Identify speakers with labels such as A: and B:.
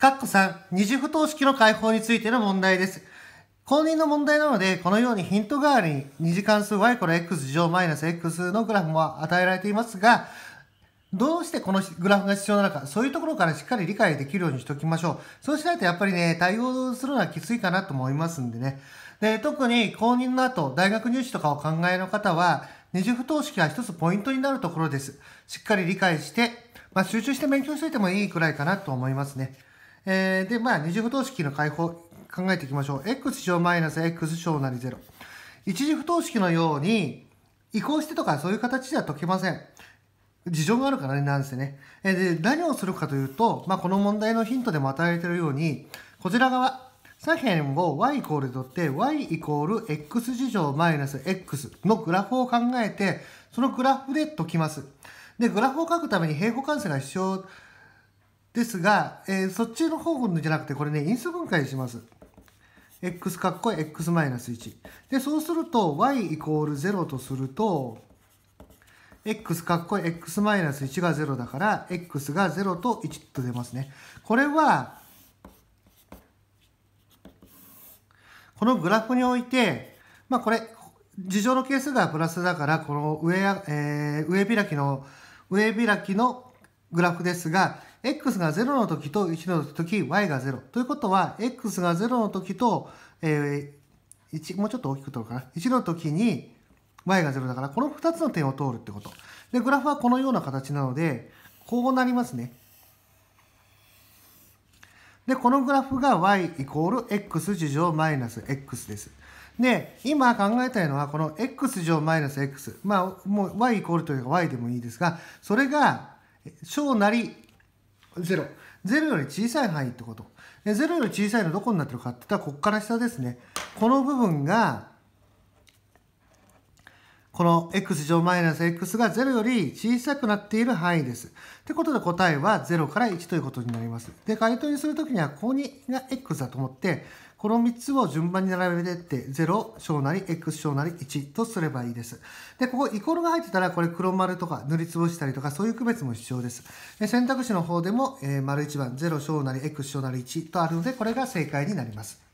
A: かっこ3、二次不等式の解放についての問題です。公認の問題なので、このようにヒント代わりに二次関数 y この x 乗マイナス x のグラフも与えられていますが、どうしてこのグラフが必要なのか、そういうところからしっかり理解できるようにしておきましょう。そうしないとやっぱりね、対応するのはきついかなと思いますんでね。で、特に公認の後、大学入試とかを考えの方は、二次不等式は一つポイントになるところです。しっかり理解して、まあ、集中して勉強していてもいいくらいかなと思いますね。えー、で、まあ、二次不等式の解放、考えていきましょう。x 小マイナス x 小なり0。一次不等式のように、移行してとかそういう形では解けません。事情があるからね、なんせね。えー、で、何をするかというと、まあ、この問題のヒントでも与えているように、こちら側、左辺を y イコールで取って、y イコール x 事乗マイナス x のグラフを考えて、そのグラフで解きます。で、グラフを書くために平方関数が必要ですが、えー、そっちの方じゃなくてこれね因数分解します。x かっこ x マイナス1。で、そうすると y イコール0とすると、x かっこ x マイナス1が0だから、x が0と1と出ますね。これは、このグラフにおいて、まあこれ、事情の係数がプラスだから、この上、えー、上開きの、上開きのグラフですが、x が0の時と1の時、y が0。ということは、x が0の時と、えー、1、もうちょっと大きく取るかな。1の時に y が0だから、この2つの点を通るってこと。で、グラフはこのような形なので、こうなりますね。で、このグラフが y イコール x 事乗マイナス x です。で、今考えたいのは、この x 乗マイナス x。まあ、もう y イコールというか y でもいいですが、それが、小なり0。ロより小さい範囲ってこと。0より小さいのどこになってるかって言ったら、こっから下ですね。この部分が、この x 乗マイナス x が0より小さくなっている範囲です。ってことで答えは0から1ということになります。で、回答にするときには、ここにが x だと思って、この3つを順番に並べてって0小なり x 小なり1とすればいいです。で、ここイコールが入ってたらこれ黒丸とか塗りつぶしたりとかそういう区別も必要です。で選択肢の方でも、えー、丸1番0小なり x 小なり1とあるのでこれが正解になります。